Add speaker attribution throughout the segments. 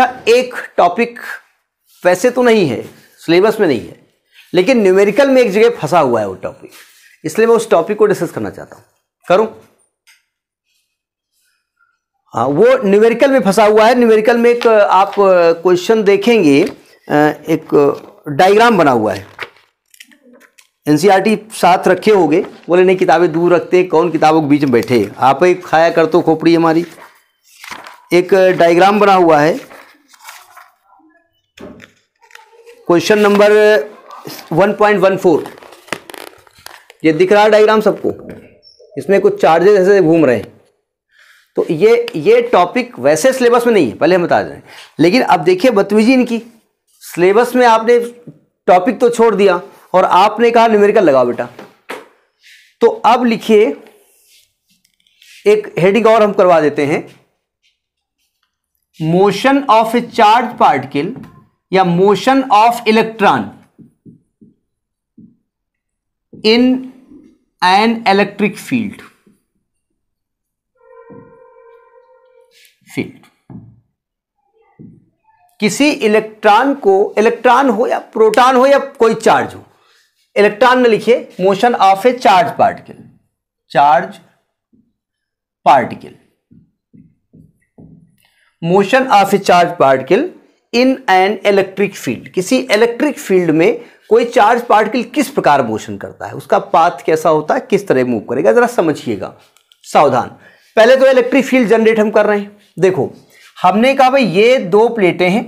Speaker 1: अच्छा एक टॉपिक वैसे तो नहीं है सिलेबस में नहीं है लेकिन न्यूमेरिकल में एक जगह फंसा हुआ है वो टॉपिक इसलिए मैं उस टॉपिक को डिस्कस करना चाहता हूं करूं हाँ वो न्यूमेरिकल में फंसा हुआ है न्यूमेरिकल में एक आप क्वेश्चन देखेंगे एक डायग्राम बना हुआ है एनसीईआरटी e साथ रखे होंगे बोले नहीं किताबें दूर रखते कौन किताबों के बीच में बैठे आप एक खाया कर तो खोपड़ी हमारी एक डायग्राम बना हुआ है क्वेश्चन नंबर 1.14 ये दिख रहा है डायग्राम सबको इसमें कुछ चार्जेस ऐसे घूम रहे हैं तो ये ये टॉपिक वैसे सिलेबस में नहीं है पहले हम बता दें लेकिन अब देखिए बतवीजी इनकी सिलेबस में आपने टॉपिक तो छोड़ दिया और आपने कहा न्यूमेरिकल लगाओ बेटा तो अब लिखिए एक हेडिंग और हम करवा देते हैं motion of a charge particle या motion of electron in an electric field field किसी इलेक्ट्रॉन को इलेक्ट्रॉन हो या प्रोटॉन हो या कोई चार्ज हो इलेक्ट्रॉन में लिखिए motion of a charge particle charge particle motion of a charge particle in an electric field किसी इलेक्ट्रिक फील्ड में कोई चार्ज पार्टिकल किस प्रकार मोशन करता है उसका पाथ कैसा होता है किस तरह मूव करेगा जरा समझिएगा सावधान पहले तो इलेक्ट्रिक फील्ड जनरेट हम कर रहे हैं देखो हमने कहा भाई ये दो प्लेटें हैं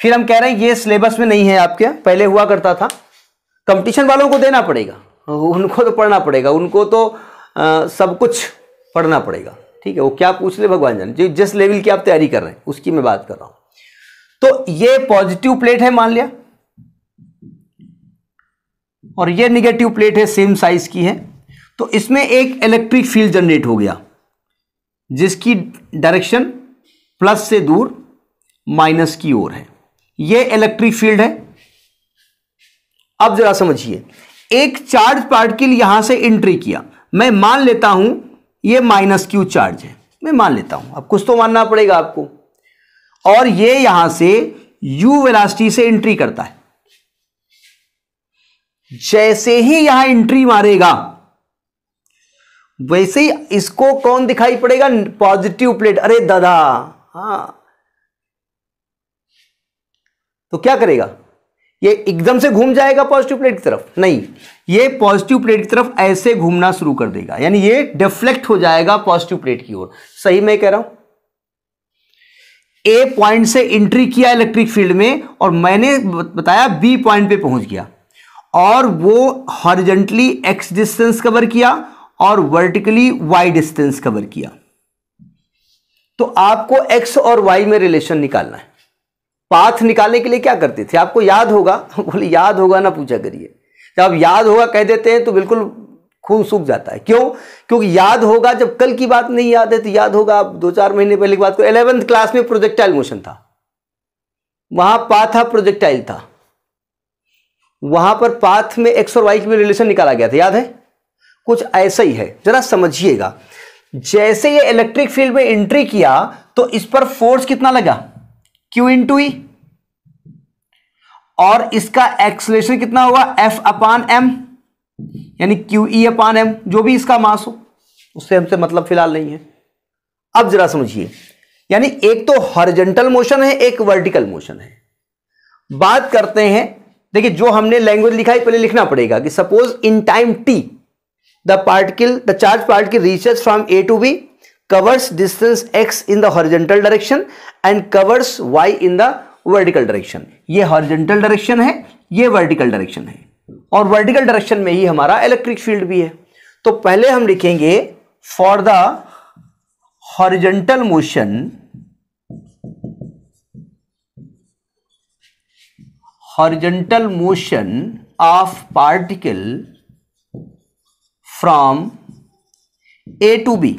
Speaker 1: फिर हम कह रहे हैं ये सिलेबस में नहीं है आपके पहले हुआ करता था कंपटीशन वालों को देना पड़ेगा उनको तो पढ़ना पड़ेगा उनको तो आ, सब कुछ पढ़ना पड़ेगा ठीक है वो क्या पूछ ले भगवान जाने जो जिस लेवल की आप तैयारी कर रहे हैं उसकी मैं बात कर रहा हूं तो ये पॉजिटिव प्लेट है मान लिया और ये निगेटिव प्लेट है सेम साइज की है तो इसमें एक इलेक्ट्रिक फील्ड जनरेट हो गया जिसकी डायरेक्शन प्लस से दूर माइनस की ओर है ये इलेक्ट्रिक फील्ड है अब जरा समझिए एक चार्ज पार्टिकल यहां से एंट्री किया मैं मान लेता हूं ये माइनस क्यू चार्ज है मैं मान लेता हूं अब कुछ तो मानना पड़ेगा आपको और ये यहां से यू वेलासिटी से एंट्री करता है जैसे ही यहां एंट्री मारेगा वैसे ही इसको कौन दिखाई पड़ेगा पॉजिटिव प्लेट अरे दादा हाँ तो क्या करेगा ये एकदम से घूम जाएगा पॉजिटिव प्लेट की तरफ नहीं ये पॉजिटिव प्लेट की तरफ ऐसे घूमना शुरू कर देगा यानी ये डिफ्लेक्ट हो जाएगा पॉजिटिव प्लेट की ओर सही मैं कह रहा हूं ए पॉइंट से एंट्री किया इलेक्ट्रिक फील्ड में और मैंने बताया बी पॉइंट पे पहुंच गया और वो हॉरिजेंटली एक्स डिस्टेंस कवर किया और वर्टिकली वाई डिस्टेंस कवर किया तो आपको एक्स और वाई में रिलेशन निकालना है पाथ निकालने के लिए क्या करते थे आपको याद होगा बोले याद होगा ना पूछा करिए जब याद होगा कह देते हैं तो बिल्कुल खून सूख जाता है क्यों क्योंकि याद होगा जब कल की बात नहीं याद है तो याद होगा आप दो चार महीने पहले की बात को एलेवेंथ क्लास में प्रोजेक्टाइल मोशन था वहां पाथा प्रोजेक्टाइल था वहां पर पाथ में एक्स और वाई की रिलेशन निकाला गया था याद है कुछ ऐसा ही है जरा समझिएगा जैसे ये इलेक्ट्रिक फील्ड में एंट्री किया तो इस पर फोर्स कितना लगा क्यू इन टू ई और इसका एक्सलेशन कितना होगा एफ अपान एम यानी क्यू ई अपान एम जो भी इसका मास हो उससे हमसे मतलब फिलहाल नहीं है अब जरा समझिए यानी एक तो हॉरिजेंटल मोशन है एक वर्टिकल मोशन है बात करते हैं देखिए जो हमने लैंग्वेज लिखा है पहले लिखना पड़ेगा कि suppose in time T the particle the charge particle reaches from A to B covers distance X in the horizontal direction and covers Y in the vertical direction ये हॉरिजेंटल डायरेक्शन है ये vertical direction है और vertical direction में ही हमारा electric field भी है तो पहले हम लिखेंगे for the horizontal motion horizontal motion of particle from A to B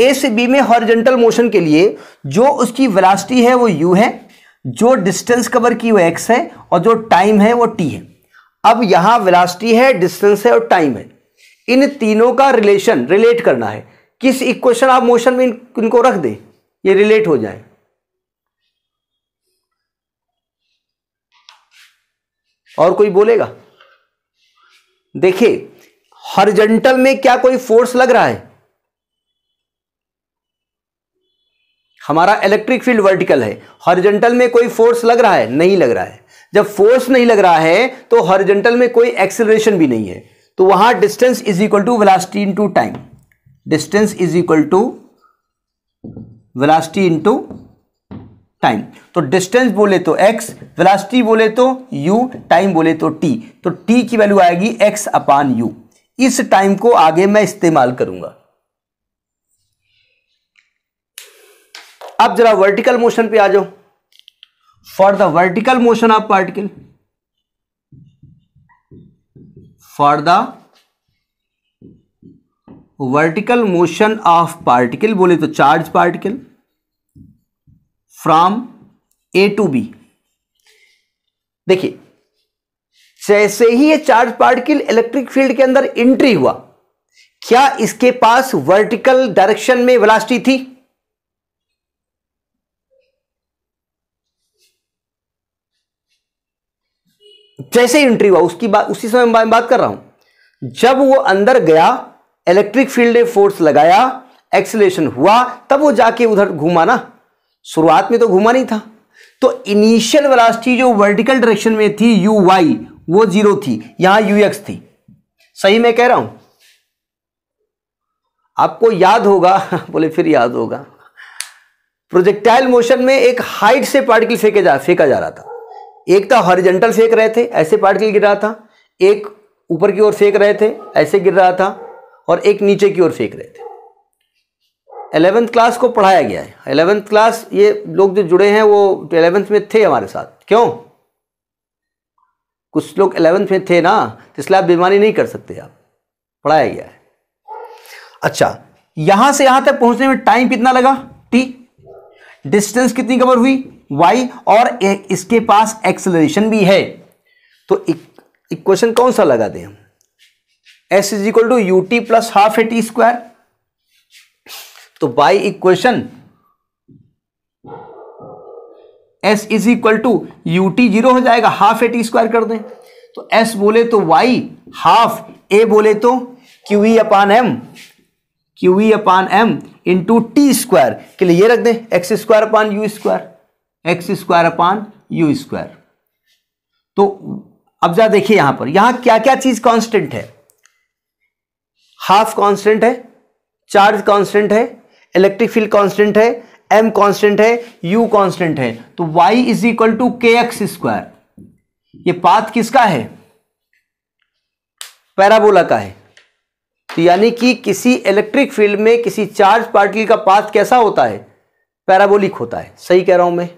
Speaker 1: A से बी में हॉरिजेंटल मोशन के लिए जो उसकी वेलासिटी है वो यू है जो डिस्टेंस कवर की वो एक्स है और जो टाइम है वो टी है अब यहां वेलासिटी है डिस्टेंस है और टाइम है इन तीनों का रिलेशन रिलेट करना है किस इक्वेशन आप मोशन में इन, इनको रख दें ये रिलेट हो जाए और कोई बोलेगा देखिए हॉरिजेंटल में क्या कोई फोर्स लग रहा है हमारा इलेक्ट्रिक फील्ड वर्टिकल है हॉरिजेंटल में कोई फोर्स लग रहा है नहीं लग रहा है जब फोर्स नहीं लग रहा है तो हॉरिजेंटल में कोई एक्सेलरेशन भी नहीं है तो वहां distance is equal to velocity into time distance is equal to velocity into time तो डिस्टेंस बोले तो एक्स वेलासिटी बोले तो यू टाइम बोले तो टी तो टी की वैल्यू आएगी एक्स अपान यू इस टाइम को आगे मैं इस्तेमाल करूंगा अब जरा वर्टिकल मोशन पे आ जाओ for the vertical motion of particle for the vertical motion of particle बोले तो charge particle from A to B देखिए जैसे ही ये चार्ज पार्टिकल इलेक्ट्रिक फील्ड के अंदर एंट्री हुआ क्या इसके पास वर्टिकल डायरेक्शन में वेलोसिटी थी जैसे ही एंट्री हुआ उसकी बात उसी समय मैं बात कर रहा हूं जब वो अंदर गया इलेक्ट्रिक फील्ड ने फोर्स लगाया एक्सलेशन हुआ तब वो जाके उधर घूमा ना शुरुआत में तो घूमा नहीं था तो इनिशियल वेलोसिटी जो वर्टिकल डायरेक्शन में थी यू वाई वो जीरो थी यहां यू एक्स थी सही मैं कह रहा हूं आपको याद होगा बोले फिर याद होगा प्रोजेक्टाइल मोशन में एक हाइट से पार्टिकल फेंके जा फेंका जा रहा था एक था हॉरिजेंटल फेंक रहे थे ऐसे पार्टिकल गिर रहा था एक ऊपर की ओर फेंक रहे थे ऐसे गिर रहा था और एक नीचे की ओर फेंक रहे थे एलेवेंथ क्लास को पढ़ाया गया है एलेवेंथ क्लास ये लोग जो जुड़े हैं वो एलेवेंथ में थे हमारे साथ क्यों कुछ लोग एलेवेंथ में थे ना तो इसलिए आप बेमानी नहीं कर सकते आप पढ़ाया गया है अच्छा यहां से यहां तक पहुंचने में टाइम कितना लगा टी डिस्टेंस कितनी कवर हुई वाई और ए, इसके पास एक्सलेशन भी है तो इक्वेशन कौन सा लगा दें हम S is equal to U T plus half A T square तो by equation S is equal to U T zero हो जाएगा हाफ ए टी स्क्वायर कर दें तो एस बोले तो वाई हाफ ए बोले तो Q E upon M Q upon M into T square के लिए ये रख दें X square upon U square X square upon U square तो अब जा देखिए यहां पर यहां क्या क्या चीज कांस्टेंट है हाफ कांस्टेंट है चार्ज कांस्टेंट है इलेक्ट्रिक फील्ड कांस्टेंट है एम कांस्टेंट है यू कांस्टेंट है तो Y is equal to K X square ये पाथ किसका है पैराबोला का है यानी कि किसी इलेक्ट्रिक फील्ड में किसी चार्ज पार्टिकल का पाथ कैसा होता है पैराबोलिक होता है सही कह रहा हूं मैं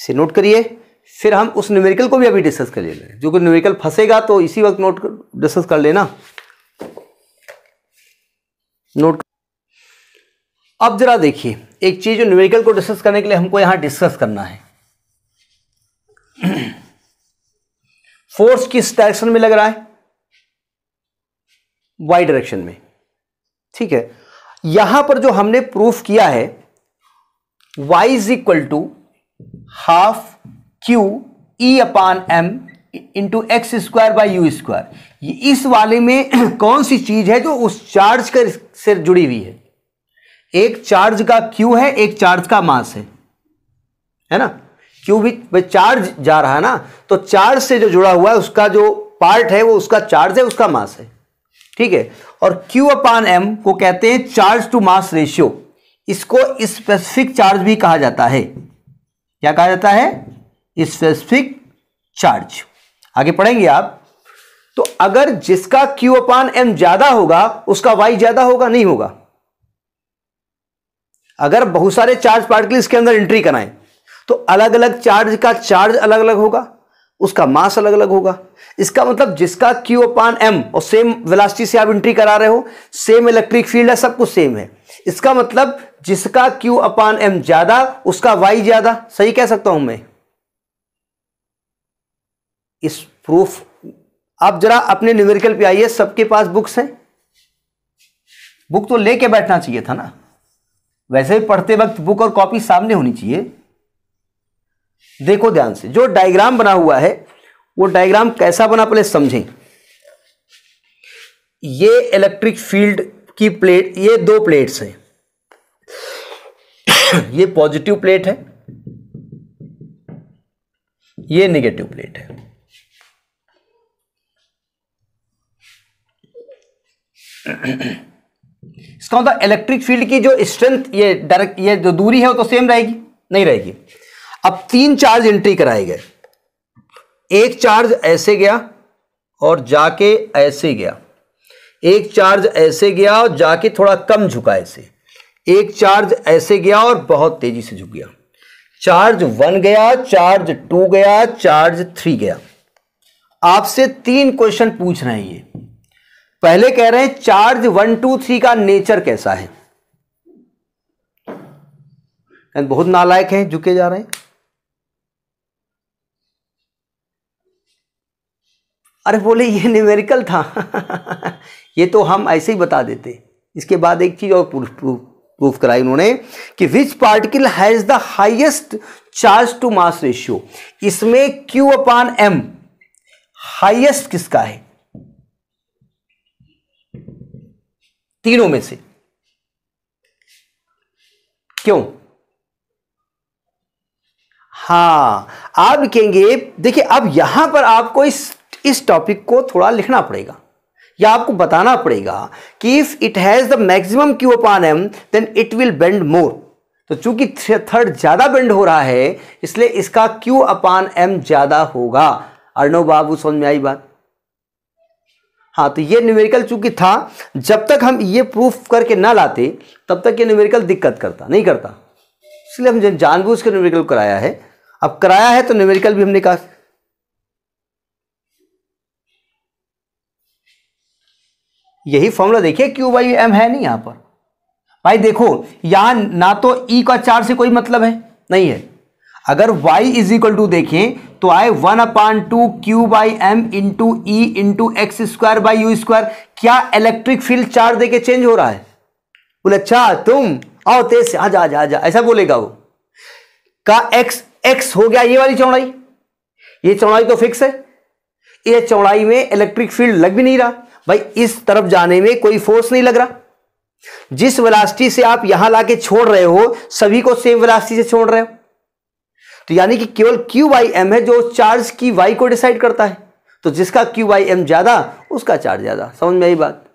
Speaker 1: इसे नोट करिए फिर हम उस न्यूमेरिकल को भी अभी डिस्कस कर लेना जो कि न्यूमेरिकल फंसेगा तो इसी वक्त नोट डिस्कस कर लेना नोट अब जरा देखिए एक चीज जो न्यूमेरिकल को डिस्कस करने के लिए हमको यहां डिस्कस करना है फोर्स किस डायरेक्शन में लग रहा है वाई डायरेक्शन में ठीक है यहां पर जो हमने प्रूफ किया है Y is equal to half Q E upon M into X square by U square इस वाले में कौन सी चीज है जो उस चार्ज कर से जुड़ी हुई है एक चार्ज का क्यू है एक चार्ज का मास है है ना क्यू भी चार्ज जा रहा है ना तो चार्ज से जो जुड़ा हुआ है उसका जो पार्ट है वो उसका चार्ज है उसका मास है ठीक है और Q अपान एम को कहते हैं चार्ज टू मास रेशियो इसको स्पेसिफिक चार्ज भी कहा जाता है क्या कहा जाता है स्पेसिफिक चार्ज आगे पढ़ेंगे आप तो अगर जिसका Q अपान एम ज्यादा होगा उसका Y ज्यादा होगा नहीं होगा अगर बहुत सारे चार्ज पार्टिकल इसके अंदर एंट्री कराएं तो अलग अलग चार्ज का चार्ज अलग अलग होगा उसका मास अलग अलग होगा इसका मतलब जिसका क्यू अपान एम और सेम वेलासिटी से आप एंट्री करा रहे हो सेम इलेक्ट्रिक फील्ड है सब कुछ सेम है इसका मतलब जिसका क्यू अपान एम ज्यादा उसका वाई ज्यादा सही कह सकता हूं मैं इस प्रूफ आप जरा अपने न्यूमेरिकल पे आइए सबके पास बुक्स हैं बुक तो लेके बैठना चाहिए था ना वैसे पढ़ते वक्त बुक और कॉपी सामने होनी चाहिए देखो ध्यान से जो डायग्राम बना हुआ है वो डायग्राम कैसा बना पहले समझें ये इलेक्ट्रिक फील्ड की प्लेट ये दो प्लेट्स हैं ये पॉजिटिव प्लेट है ये नेगेटिव प्लेट है इसका मतलब इलेक्ट्रिक फील्ड की जो स्ट्रेंथ ये डायरेक्ट ये जो दूरी है वो तो सेम रहेगी नहीं रहेगी अब तीन चार्ज एंट्री कराए गए एक चार्ज ऐसे गया और जाके ऐसे गया एक चार्ज ऐसे गया और जाके थोड़ा कम झुका ऐसे एक चार्ज ऐसे गया और बहुत तेजी से झुक गया चार्ज वन गया चार्ज टू गया चार्ज थ्री गया आपसे तीन क्वेश्चन पूछ रहे हैं ये पहले कह रहे हैं चार्ज वन टू थ्री का नेचर कैसा है बहुत नालायक हैं झुके जा रहे हैं अरे बोले ये न्यूमेरिकल था ये तो हम ऐसे ही बता देते इसके बाद एक चीज़ और प्रूफ प्रूफ प्रूफ कराई उन्होंने कि which particle has the highest charge to mass ratio इसमें क्यू अपान एम हाइएस्ट किसका है तीनों में से क्यों हाँ आप कहेंगे देखिए अब यहां पर आपको इस इस टॉपिक को थोड़ा लिखना पड़ेगा या आपको बताना पड़ेगा कि if it has the maximum Q upon M then it will bend more तो चूंकि थर्ड ज़्यादा बेंड हो रहा है इसलिए इसका क्यू अपॉन एम ज़्यादा होगा अर्णव बाबू समझ में आई बात हाँ तो ये न्यूमेरिकल चूंकि था जब तक हम ये प्रूफ करके ना लाते तब तक ये न्यूमेरिकल दिक्कत करता नहीं करता इसलिए हम जानबूझ के न्यूमेरिकल कराया है अब कराया है तो न्यूमेरिकल भी हमने कहा यही फॉर्मूला देखिए क्यू बाई एम है नहीं यहां पर भाई देखो यहां ना तो ई e का चार से कोई मतलब है नहीं है अगर y इज इक्वल टू देखें तो आए one upon two Q by M into E into X square by U square क्या इलेक्ट्रिक फील्ड चार दे के चेंज हो रहा है बोले अच्छा तुम आओ तेज से आ जा, आजा ऐसा बोलेगा वो का x x हो गया ये वाली चौड़ाई ये चौड़ाई तो फिक्स है ये चौड़ाई में इलेक्ट्रिक फील्ड लग भी नहीं रहा भाई इस तरफ जाने में कोई फोर्स नहीं लग रहा जिस वेलासिटी से आप यहां लाके छोड़ रहे हो सभी को सेम वेलासिटी से छोड़ रहे हो तो यानी कि केवल क्यू बाई एम है जो चार्ज की वाई को डिसाइड करता है तो जिसका क्यू बाई एम ज्यादा उसका चार्ज ज्यादा समझ में आई बात